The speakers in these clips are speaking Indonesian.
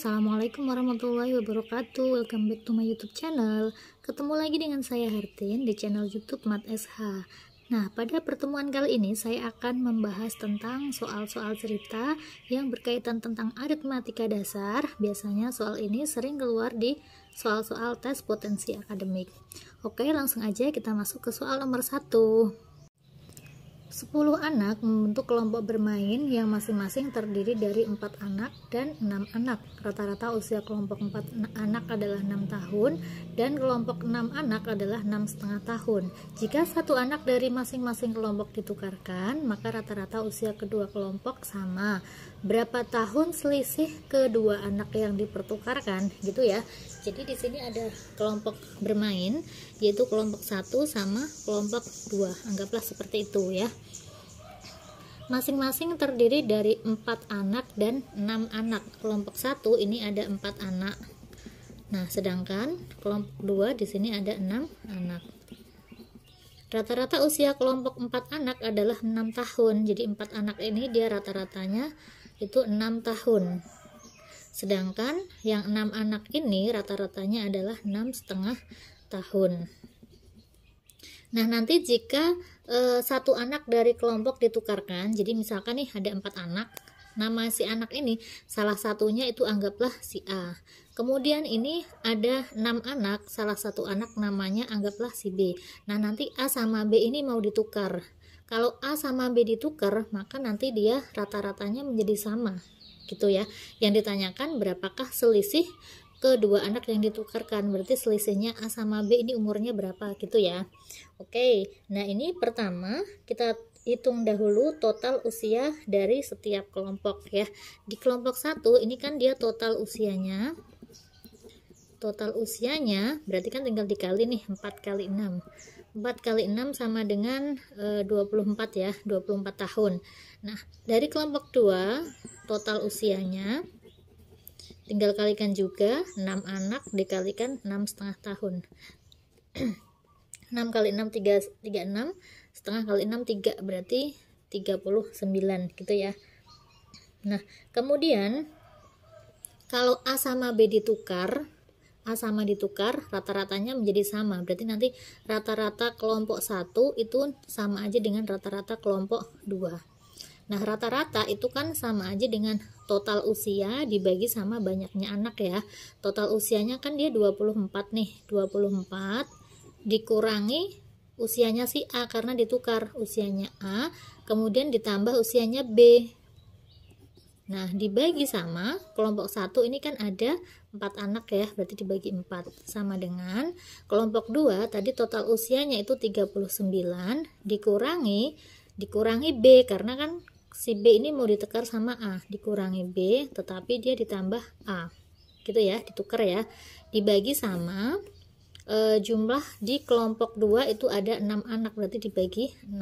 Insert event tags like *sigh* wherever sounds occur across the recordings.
Assalamualaikum warahmatullahi wabarakatuh Welcome back to my youtube channel Ketemu lagi dengan saya Hartin di channel youtube Mat SH Nah pada pertemuan kali ini saya akan membahas tentang soal-soal cerita Yang berkaitan tentang aritmatika dasar Biasanya soal ini sering keluar di soal-soal tes potensi akademik Oke langsung aja kita masuk ke soal nomor 1 10 anak membentuk kelompok bermain yang masing-masing terdiri dari 4 anak dan 6 anak. Rata-rata usia kelompok 4 anak adalah 6 tahun dan kelompok 6 anak adalah 6 setengah tahun. Jika satu anak dari masing-masing kelompok ditukarkan, maka rata-rata usia kedua kelompok sama. Berapa tahun selisih kedua anak yang dipertukarkan gitu ya. Jadi di sini ada kelompok bermain yaitu kelompok satu sama kelompok 2. Anggaplah seperti itu ya masing-masing terdiri dari empat anak dan enam anak kelompok satu ini ada empat anak nah sedangkan kelompok dua di sini ada enam anak rata-rata usia kelompok empat anak adalah enam tahun jadi empat anak ini dia rata-ratanya itu enam tahun sedangkan yang enam anak ini rata-ratanya adalah enam setengah tahun Nah, nanti jika e, satu anak dari kelompok ditukarkan, jadi misalkan nih ada empat anak, nama si anak ini salah satunya itu anggaplah si A. Kemudian ini ada enam anak, salah satu anak namanya anggaplah si B. Nah, nanti A sama B ini mau ditukar. Kalau A sama B ditukar, maka nanti dia rata-ratanya menjadi sama gitu ya. Yang ditanyakan berapakah selisih kedua anak yang ditukarkan berarti selisihnya A sama B ini umurnya berapa gitu ya oke nah ini pertama kita hitung dahulu total usia dari setiap kelompok ya di kelompok satu ini kan dia total usianya total usianya berarti kan tinggal dikali nih 4 kali 6 4 kali 6 sama dengan e, eh, 24 ya 24 tahun nah dari kelompok 2 total usianya Tinggal kalikan juga 6 anak dikalikan 6 setengah tahun. 6 *clears throat* kali 6 3 36 setengah kali 6 3 berarti 39 gitu ya nah kemudian kalau A sama B ditukar A sama ditukar rata-ratanya menjadi sama berarti nanti rata-rata kelompok 1 itu sama aja dengan rata-rata kelompok 2 Nah, rata-rata itu kan sama aja dengan total usia dibagi sama banyaknya anak ya. Total usianya kan dia 24 nih. 24 dikurangi usianya si A karena ditukar usianya A, kemudian ditambah usianya B. Nah, dibagi sama kelompok 1 ini kan ada 4 anak ya, berarti dibagi 4. Sama dengan kelompok 2 tadi total usianya itu 39 dikurangi dikurangi B karena kan si B ini mau ditekar sama A dikurangi B tetapi dia ditambah A gitu ya ditukar ya dibagi sama e, jumlah di kelompok 2 itu ada 6 anak berarti dibagi 6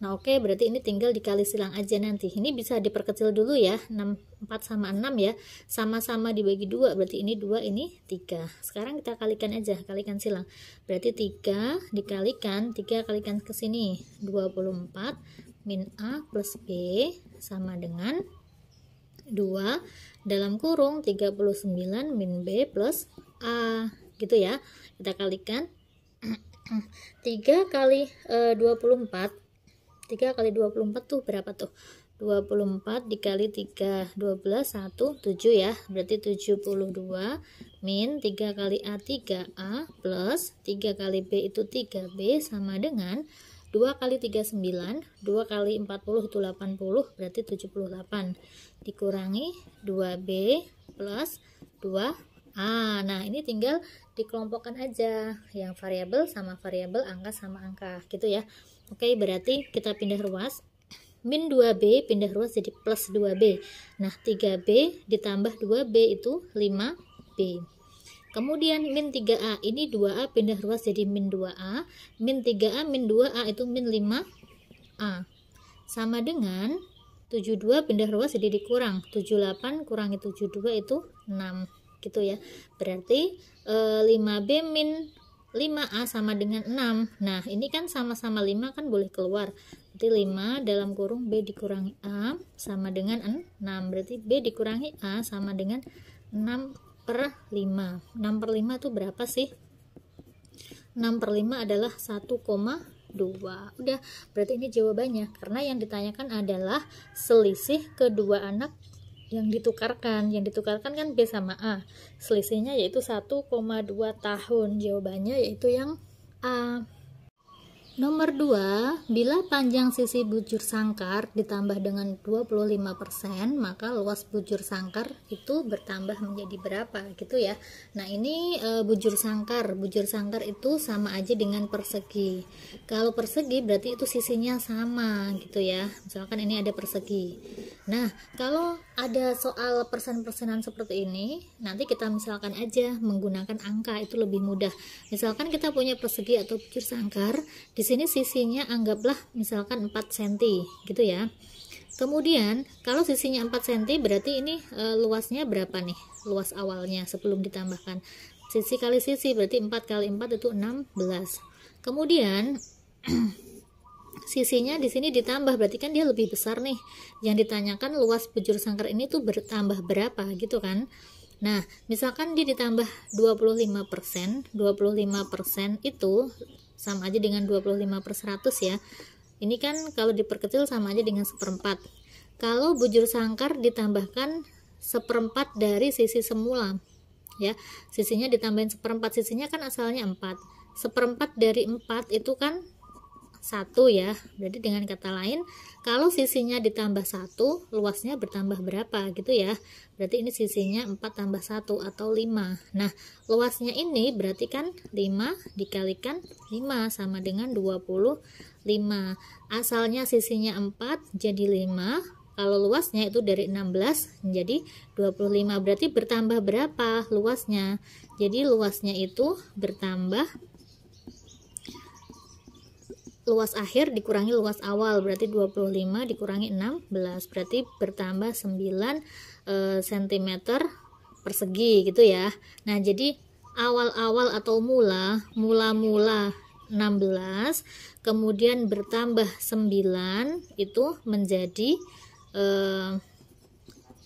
nah oke okay, berarti ini tinggal dikali silang aja nanti ini bisa diperkecil dulu ya 6, 4 sama 6 ya sama-sama dibagi 2 berarti ini 2 ini 3 sekarang kita kalikan aja kalikan silang berarti 3 dikalikan 3 kalikan ke sini 24 min A plus B sama dengan 2 dalam kurung 39 min B plus A gitu ya kita kalikan 3 *clears throat* kali e, 24 3 kali 24 tuh berapa tuh 24 dikali 3 12 1 7 ya berarti 72 min 3 kali A 3A plus 3 kali B itu 3B sama dengan 2 kali 39, 2 kali 40 itu 80, berarti 78. Dikurangi 2B plus 2A. Nah, ini tinggal dikelompokkan aja. Yang variabel sama variabel, angka sama angka. Gitu ya. Oke, berarti kita pindah ruas. Min 2B pindah ruas jadi plus 2B. Nah, 3B ditambah 2B itu 5B. Kemudian min 3A, ini 2A pindah ruas jadi min 2A. Min 3A, min 2A itu min 5A. Sama dengan 72 pindah ruas jadi dikurang. 78 kurangi 72 itu 6. Gitu ya. Berarti e, eh, 5B min 5A sama dengan 6. Nah, ini kan sama-sama 5 kan boleh keluar. Berarti 5 dalam kurung B dikurangi A sama dengan 6. Berarti B dikurangi A sama dengan 6 per 5 6 per 5 itu berapa sih 6 per 5 adalah 1,2 udah berarti ini jawabannya karena yang ditanyakan adalah selisih kedua anak yang ditukarkan yang ditukarkan kan B sama A selisihnya yaitu 1,2 tahun jawabannya yaitu yang A Nomor 2, bila panjang sisi bujur sangkar ditambah dengan 25%, maka luas bujur sangkar itu bertambah menjadi berapa gitu ya. Nah, ini e, bujur sangkar. Bujur sangkar itu sama aja dengan persegi. Kalau persegi berarti itu sisinya sama gitu ya. Misalkan ini ada persegi. Nah, kalau ada soal persen-persenan seperti ini, nanti kita misalkan aja menggunakan angka itu lebih mudah. Misalkan kita punya persegi atau bujur sangkar di sini sisinya anggaplah misalkan 4 cm gitu ya. Kemudian kalau sisinya 4 cm berarti ini e, luasnya berapa nih? Luas awalnya sebelum ditambahkan. Sisi kali sisi berarti 4 kali 4 itu 16. Kemudian *clears throat* sisinya di sini ditambah berarti kan dia lebih besar nih. Yang ditanyakan luas bujur sangkar ini tuh bertambah berapa gitu kan. Nah, misalkan dia ditambah 25%, 25% itu sama aja dengan 25 per 100 ya ini kan kalau diperkecil sama aja dengan seperempat kalau bujur sangkar ditambahkan seperempat dari sisi semula ya sisinya ditambahin seperempat sisinya kan asalnya 4 seperempat dari 4 itu kan satu ya berarti dengan kata lain kalau sisinya ditambah satu luasnya bertambah berapa gitu ya berarti ini sisinya 4 tambah 1 atau 5 nah luasnya ini berarti kan 5 dikalikan 5 sama dengan 25 asalnya sisinya 4 jadi 5 kalau luasnya itu dari 16 menjadi 25 berarti bertambah berapa luasnya jadi luasnya itu bertambah luas akhir dikurangi luas awal berarti 25 dikurangi 16 berarti bertambah 9 e, cm persegi gitu ya nah jadi awal-awal atau mula mula-mula 16 kemudian bertambah 9 itu menjadi e,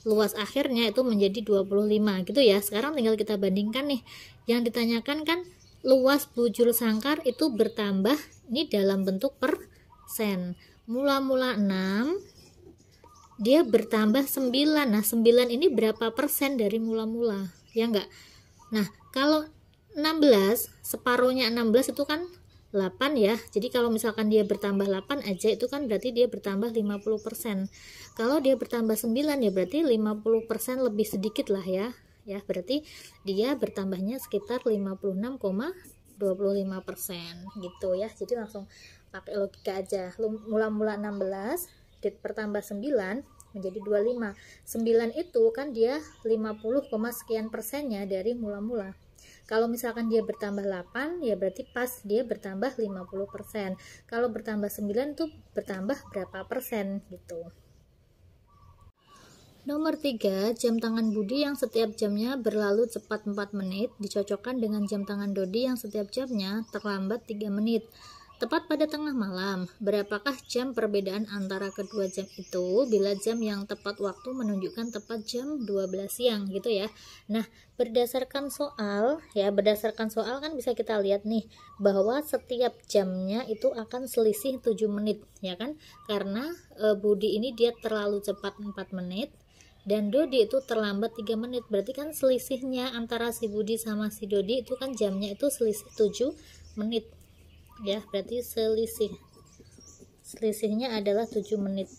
luas akhirnya itu menjadi 25 gitu ya sekarang tinggal kita bandingkan nih yang ditanyakan kan luas bujur sangkar itu bertambah ini dalam bentuk persen mula-mula 6 dia bertambah 9 nah 9 ini berapa persen dari mula-mula ya enggak nah kalau 16 separuhnya 16 itu kan 8 ya jadi kalau misalkan dia bertambah 8 aja itu kan berarti dia bertambah 50% kalau dia bertambah 9 ya berarti 50% lebih sedikit lah ya ya berarti dia bertambahnya sekitar 56,25% gitu ya jadi langsung pakai logika aja mula-mula 16 pertambah 9 menjadi 25 9 itu kan dia 50, sekian persennya dari mula-mula kalau misalkan dia bertambah 8 ya berarti pas dia bertambah 50 kalau bertambah 9 tuh bertambah berapa persen gitu Nomor 3, jam tangan Budi yang setiap jamnya berlalu cepat 4 menit dicocokkan dengan jam tangan Dodi yang setiap jamnya terlambat 3 menit. Tepat pada tengah malam, berapakah jam perbedaan antara kedua jam itu bila jam yang tepat waktu menunjukkan tepat jam 12 siang gitu ya. Nah, berdasarkan soal ya, berdasarkan soal kan bisa kita lihat nih bahwa setiap jamnya itu akan selisih 7 menit ya kan? Karena e, Budi ini dia terlalu cepat 4 menit, dan Dodi itu terlambat 3 menit berarti kan selisihnya antara si Budi sama si Dodi itu kan jamnya itu selisih 7 menit ya berarti selisih selisihnya adalah 7 menit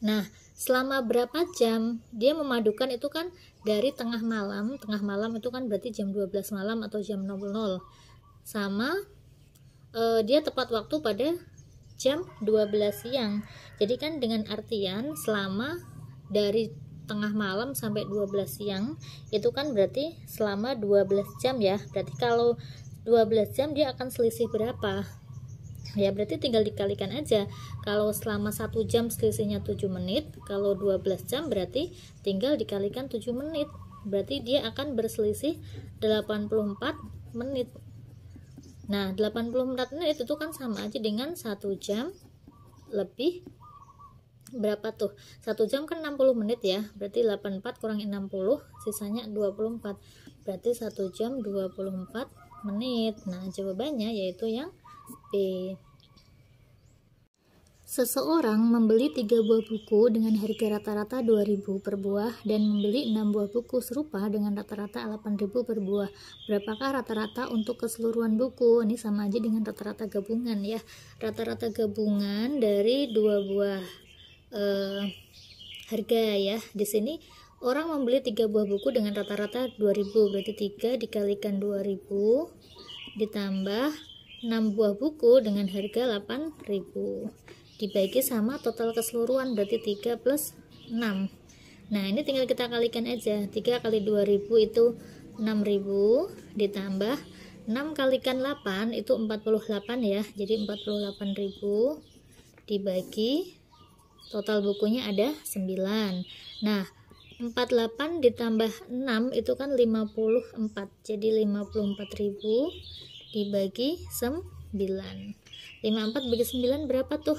nah selama berapa jam dia memadukan itu kan dari tengah malam tengah malam itu kan berarti jam 12 malam atau jam 00 sama eh, dia tepat waktu pada jam 12 siang. Jadi kan dengan artian selama dari tengah malam sampai 12 siang itu kan berarti selama 12 jam ya. Berarti kalau 12 jam dia akan selisih berapa? Ya berarti tinggal dikalikan aja. Kalau selama 1 jam selisihnya 7 menit, kalau 12 jam berarti tinggal dikalikan 7 menit. Berarti dia akan berselisih 84 menit. Nah, 80 menit itu kan sama aja dengan 1 jam lebih berapa tuh? 1 jam kan 60 menit ya. Berarti 84 kurang 60 sisanya 24. Berarti 1 jam 24 menit. Nah, jawabannya yaitu yang B. Seseorang membeli 3 buah buku dengan harga rata-rata 2000 per buah dan membeli 6 buah buku serupa dengan rata-rata 8000 per buah. Berapakah rata-rata untuk keseluruhan buku? Ini sama aja dengan rata-rata gabungan ya. Rata-rata gabungan dari dua buah eh, harga ya. Di sini orang membeli 3 buah buku dengan rata-rata 2000, berarti 3 dikalikan 2000 ditambah 6 buah buku dengan harga 8000 dibagi sama total keseluruhan berarti 3 plus 6 nah ini tinggal kita kalikan aja 3 kali 2000 itu 6000 ditambah 6 kalikan 8 itu 48 ya jadi 48000 dibagi total bukunya ada 9 nah 48 ditambah 6 itu kan 54 jadi 54.000 dibagi 9 54 bagi 9 berapa tuh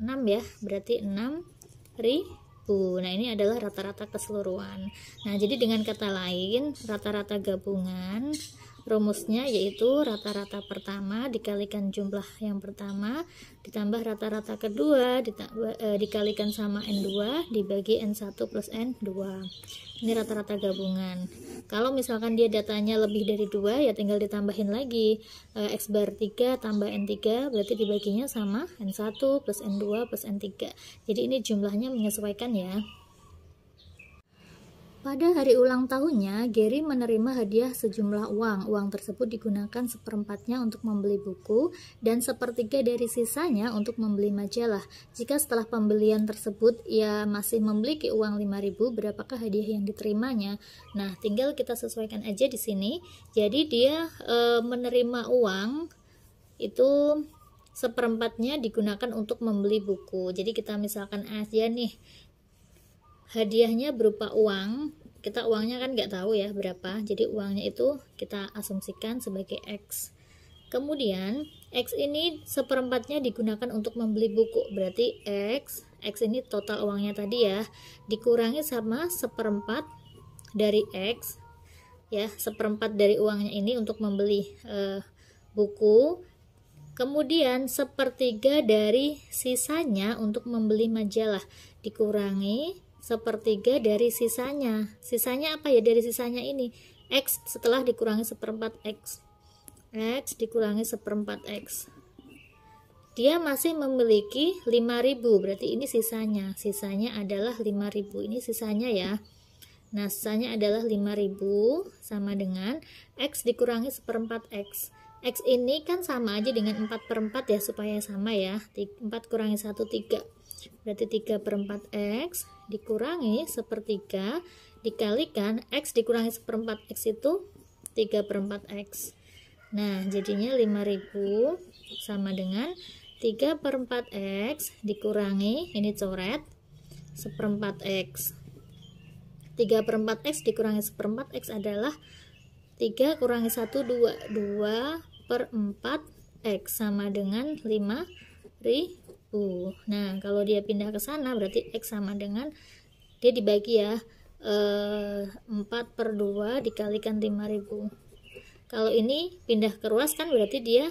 6 ya berarti 6 ribu nah ini adalah rata-rata keseluruhan nah jadi dengan kata lain rata-rata gabungan Rumusnya yaitu rata-rata pertama dikalikan jumlah yang pertama ditambah rata-rata kedua ditambah, e, dikalikan sama N2 dibagi N1 plus N2. Ini rata-rata gabungan. Kalau misalkan dia datanya lebih dari dua ya tinggal ditambahin lagi e, X bar 3 tambah N3 berarti dibaginya sama N1 plus N2 plus N3. Jadi ini jumlahnya menyesuaikan ya. Pada hari ulang tahunnya, Gary menerima hadiah sejumlah uang. Uang tersebut digunakan seperempatnya untuk membeli buku dan sepertiga dari sisanya untuk membeli majalah. Jika setelah pembelian tersebut ia masih memiliki uang 5000, berapakah hadiah yang diterimanya? Nah, tinggal kita sesuaikan aja di sini. Jadi dia e, menerima uang itu seperempatnya digunakan untuk membeli buku. Jadi kita misalkan aja nih hadiahnya berupa uang kita uangnya kan nggak tahu ya berapa jadi uangnya itu kita asumsikan sebagai X kemudian X ini seperempatnya digunakan untuk membeli buku berarti X X ini total uangnya tadi ya dikurangi sama seperempat dari X ya seperempat dari uangnya ini untuk membeli e, buku kemudian sepertiga dari sisanya untuk membeli majalah dikurangi sepertiga dari sisanya. Sisanya apa ya dari sisanya ini? X setelah dikurangi seperempat X. X dikurangi seperempat X. Dia masih memiliki 5000, berarti ini sisanya. Sisanya adalah 5000, ini sisanya ya. Nah, sisanya adalah 5000 sama dengan X dikurangi seperempat X. X ini kan sama aja dengan 4 per 4 ya, supaya sama ya. 4 kurangi 1, 3 berarti 3 per 4 X dikurangi sepertiga dikalikan X dikurangi seperempat X itu 3 per 4 X nah jadinya 5000 sama dengan 3 per 4 X dikurangi ini coret seperempat X 3 per 4 X dikurangi seperempat X adalah 3 kurangi 1 2 2 per 4 X sama dengan 5 ribu U. Gitu. Nah, kalau dia pindah ke sana berarti X sama dengan dia dibagi ya e, eh, 4 per 2 dikalikan 5000. Kalau ini pindah ke ruas kan berarti dia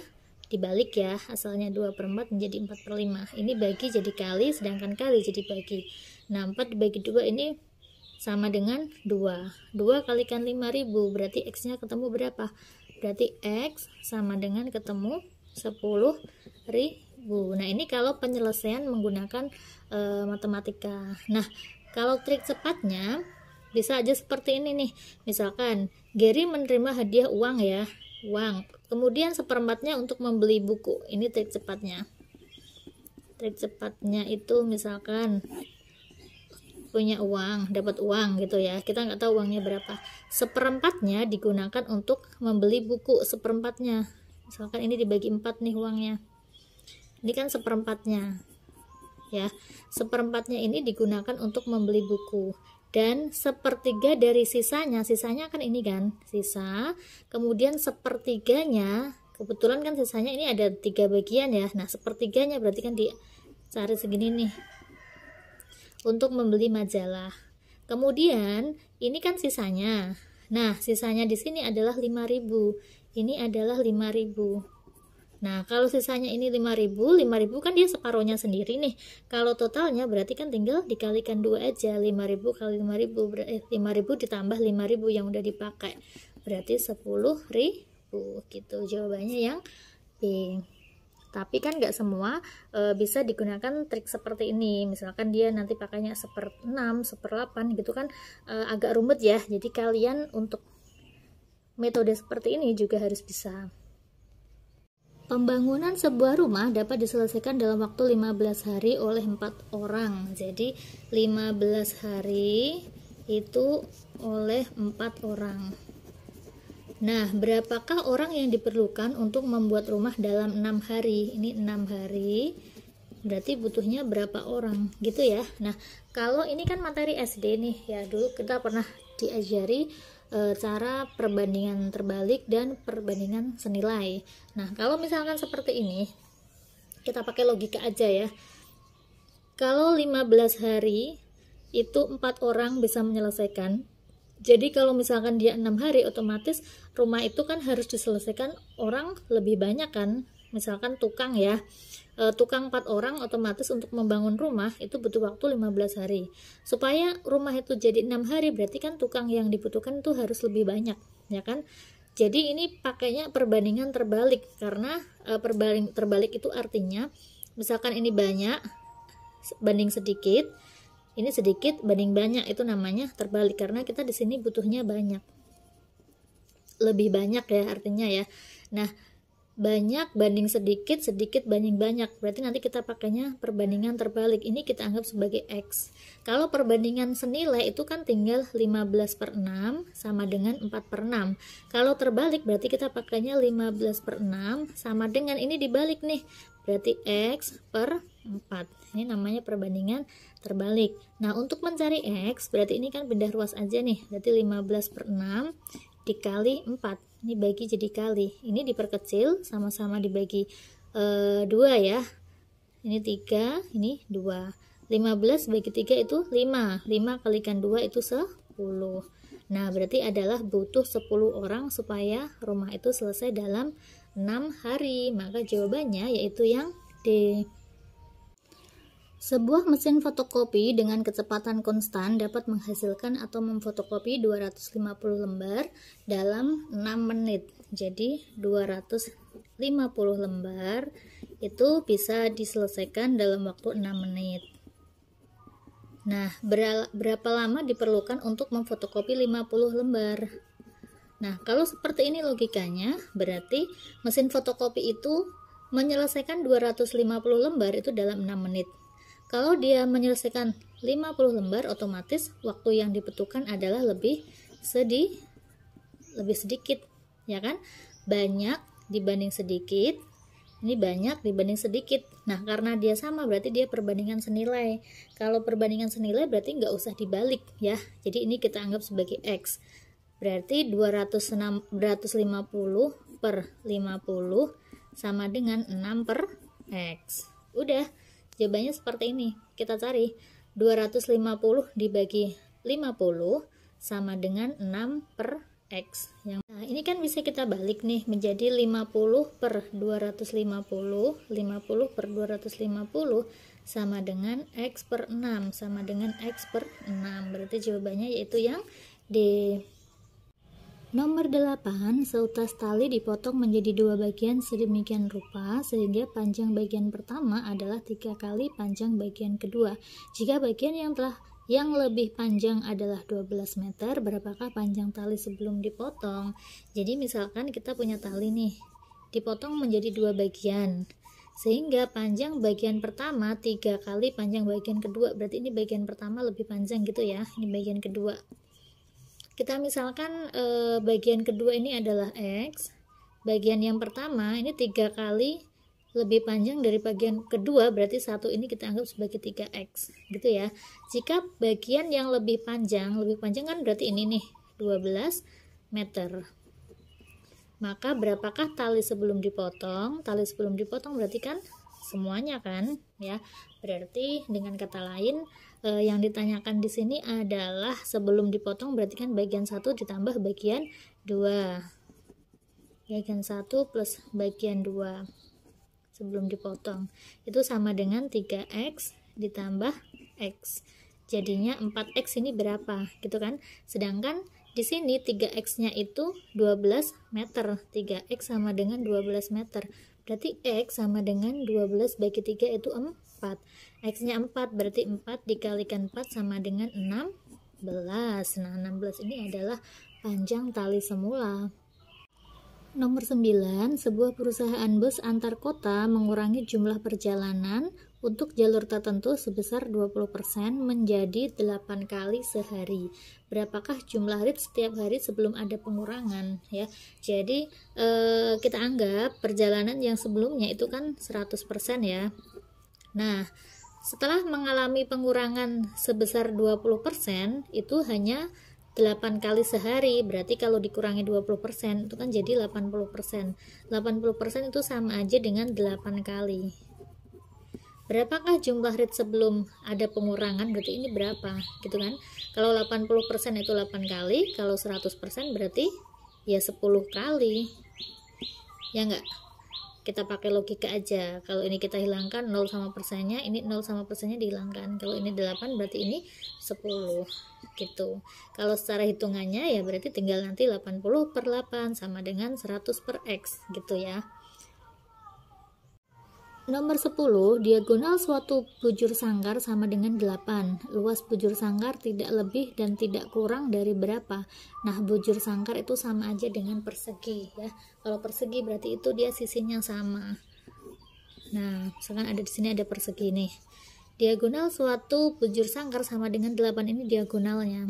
dibalik ya asalnya 2 per 4 menjadi 4 per 5 ini bagi jadi kali sedangkan kali jadi bagi nah 4 dibagi 2 ini sama dengan 2 2 kalikan 5000 berarti X nya ketemu berapa berarti X sama dengan ketemu 10 ribu ribu. Nah, ini kalau penyelesaian menggunakan e, matematika. Nah, kalau trik cepatnya bisa aja seperti ini nih. Misalkan Gary menerima hadiah uang ya, uang. Kemudian seperempatnya untuk membeli buku. Ini trik cepatnya. Trik cepatnya itu misalkan punya uang, dapat uang gitu ya. Kita nggak tahu uangnya berapa. Seperempatnya digunakan untuk membeli buku seperempatnya. Misalkan ini dibagi empat nih uangnya ini kan seperempatnya ya seperempatnya ini digunakan untuk membeli buku dan sepertiga dari sisanya sisanya kan ini kan sisa kemudian sepertiganya kebetulan kan sisanya ini ada tiga bagian ya nah sepertiganya berarti kan dicari segini nih untuk membeli majalah kemudian ini kan sisanya nah sisanya di sini adalah 5000 ini adalah 5000 Nah, kalau sisanya ini 5000, 5000 kan dia separohnya sendiri nih. Kalau totalnya berarti kan tinggal dikalikan 2 aja, 5000 kali 5000 berarti 5000 ditambah 5000 yang udah dipakai. Berarti 10.000 gitu. Jawabannya yang B. Tapi kan nggak semua e, bisa digunakan trik seperti ini. Misalkan dia nanti pakainya seper 6, seper 8 gitu kan e, agak rumit ya. Jadi kalian untuk metode seperti ini juga harus bisa Pembangunan sebuah rumah dapat diselesaikan dalam waktu 15 hari oleh 4 orang. Jadi 15 hari itu oleh 4 orang. Nah, berapakah orang yang diperlukan untuk membuat rumah dalam 6 hari? Ini 6 hari. Berarti butuhnya berapa orang gitu ya. Nah, kalau ini kan materi SD nih ya. Dulu kita pernah diajari Eh, cara perbandingan terbalik dan perbandingan senilai. Nah, kalau misalkan seperti ini, kita pakai logika aja ya. Kalau 15 hari itu empat orang bisa menyelesaikan. Jadi kalau misalkan dia enam hari otomatis rumah itu kan harus diselesaikan orang lebih banyak kan misalkan tukang ya e, tukang empat orang otomatis untuk membangun rumah itu butuh waktu 15 hari supaya rumah itu jadi enam hari berarti kan tukang yang dibutuhkan itu harus lebih banyak ya kan jadi ini pakainya perbandingan terbalik karena e, perbanding terbalik itu artinya misalkan ini banyak banding sedikit ini sedikit banding banyak itu namanya terbalik karena kita di sini butuhnya banyak lebih banyak ya artinya ya. Nah, banyak banding sedikit, sedikit banding banyak. Berarti nanti kita pakainya perbandingan terbalik. Ini kita anggap sebagai X. Kalau perbandingan senilai itu kan tinggal 15 per 6 sama dengan 4 per 6. Kalau terbalik berarti kita pakainya 15 per 6 sama dengan ini dibalik nih. Berarti X per 4. Ini namanya perbandingan terbalik. Nah untuk mencari X berarti ini kan pindah ruas aja nih. Berarti 15 per 6 dikali 4 ini bagi jadi kali ini diperkecil sama-sama dibagi e, eh, 2 ya ini 3 ini 2 15 bagi 3 itu 5 5 kalikan 2 itu 10 nah berarti adalah butuh 10 orang supaya rumah itu selesai dalam 6 hari maka jawabannya yaitu yang D sebuah mesin fotokopi dengan kecepatan konstan dapat menghasilkan atau memfotokopi 250 lembar dalam 6 menit. Jadi 250 lembar itu bisa diselesaikan dalam waktu 6 menit. Nah, berapa lama diperlukan untuk memfotokopi 50 lembar? Nah, kalau seperti ini logikanya, berarti mesin fotokopi itu menyelesaikan 250 lembar itu dalam 6 menit. Kalau dia menyelesaikan 50 lembar, otomatis waktu yang dibutuhkan adalah lebih sedih, lebih sedikit, ya kan? Banyak dibanding sedikit, ini banyak dibanding sedikit. Nah, karena dia sama berarti dia perbandingan senilai. Kalau perbandingan senilai berarti nggak usah dibalik ya. Jadi ini kita anggap sebagai X. Berarti 250 per 50 sama dengan 6 per X. Udah. Jawabannya seperti ini. Kita cari 250 dibagi 50 sama dengan 6 per X. Yang, nah, ini kan bisa kita balik nih menjadi 50 per 250, 50 per 250 sama dengan X per 6, sama dengan X per 6. Berarti jawabannya yaitu yang D. Nomor 8, seutas tali dipotong menjadi dua bagian sedemikian rupa sehingga panjang bagian pertama adalah tiga kali panjang bagian kedua. Jika bagian yang telah yang lebih panjang adalah 12 meter, berapakah panjang tali sebelum dipotong? Jadi misalkan kita punya tali nih, dipotong menjadi dua bagian sehingga panjang bagian pertama tiga kali panjang bagian kedua berarti ini bagian pertama lebih panjang gitu ya ini bagian kedua kita misalkan e, bagian kedua ini adalah X bagian yang pertama ini tiga kali lebih panjang dari bagian kedua berarti satu ini kita anggap sebagai 3x gitu ya jika bagian yang lebih panjang lebih panjang kan berarti ini nih 12 meter maka berapakah tali sebelum dipotong tali sebelum dipotong berarti kan semuanya kan ya berarti dengan kata lain e, yang ditanyakan di sini adalah sebelum dipotong berarti kan bagian satu ditambah bagian dua bagian satu plus bagian dua sebelum dipotong itu sama dengan 3x ditambah x jadinya 4x ini berapa gitu kan sedangkan di sini 3x nya itu 12 meter 3x sama dengan 12 meter berarti x sama dengan 12 bagi 3 itu 4 4. X-nya 4, berarti 4 dikalikan 4 sama dengan 16. Nah, 16 ini adalah panjang tali semula. Nomor 9, sebuah perusahaan bus antar kota mengurangi jumlah perjalanan untuk jalur tertentu sebesar 20% menjadi 8 kali sehari. Berapakah jumlah rit setiap hari sebelum ada pengurangan ya. Jadi eh, kita anggap perjalanan yang sebelumnya itu kan 100% ya. Nah, setelah mengalami pengurangan sebesar 20%, itu hanya 8 kali sehari, berarti kalau dikurangi 20% itu kan jadi 80%. 80% itu sama aja dengan 8 kali. Berapakah jumlah read sebelum ada pengurangan? Berarti ini berapa, gitu kan? Kalau 80% itu 8 kali, kalau 100% berarti ya 10 kali. Ya enggak? kita pakai logika aja kalau ini kita hilangkan 0 sama persennya ini 0 sama persennya dihilangkan kalau ini 8 berarti ini 10 gitu kalau secara hitungannya ya berarti tinggal nanti 80 per 8 sama dengan 100 per X gitu ya Nomor 10, diagonal suatu bujur sangkar sama dengan 8. Luas bujur sangkar tidak lebih dan tidak kurang dari berapa? Nah, bujur sangkar itu sama aja dengan persegi ya. Kalau persegi berarti itu dia sisinya sama. Nah, misalkan ada di sini ada persegi nih. Diagonal suatu bujur sangkar sama dengan 8 ini diagonalnya.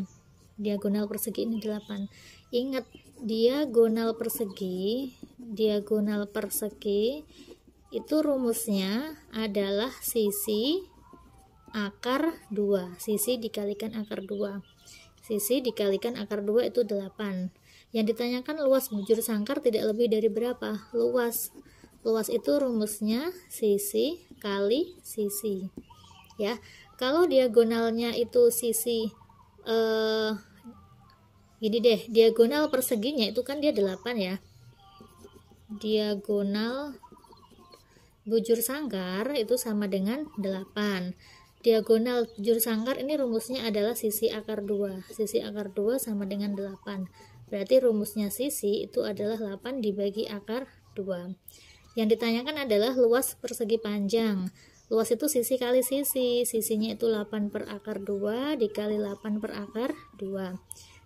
Diagonal persegi ini 8. Ingat, diagonal persegi, diagonal persegi itu rumusnya adalah sisi akar 2 sisi dikalikan akar 2 sisi dikalikan akar 2 itu 8 yang ditanyakan luas bujur sangkar tidak lebih dari berapa luas luas itu rumusnya sisi kali sisi ya kalau diagonalnya itu sisi eh, gini deh diagonal perseginya itu kan dia 8 ya diagonal bujur sangkar itu sama dengan 8 diagonal bujur sangkar ini rumusnya adalah sisi akar 2 sisi akar 2 sama dengan 8 berarti rumusnya sisi itu adalah 8 dibagi akar 2 yang ditanyakan adalah luas persegi panjang luas itu sisi kali sisi sisinya itu 8 per akar 2 dikali 8 per akar 2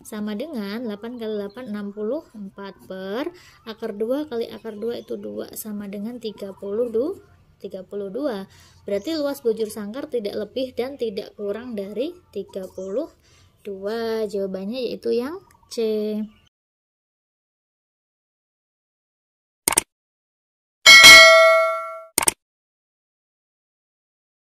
sama dengan 8 kali 8 60 4 per akar 2 kali akar 2 itu 2 sama dengan 30 du, 32 berarti luas bujur sangkar tidak lebih dan tidak kurang dari 32 jawabannya yaitu yang C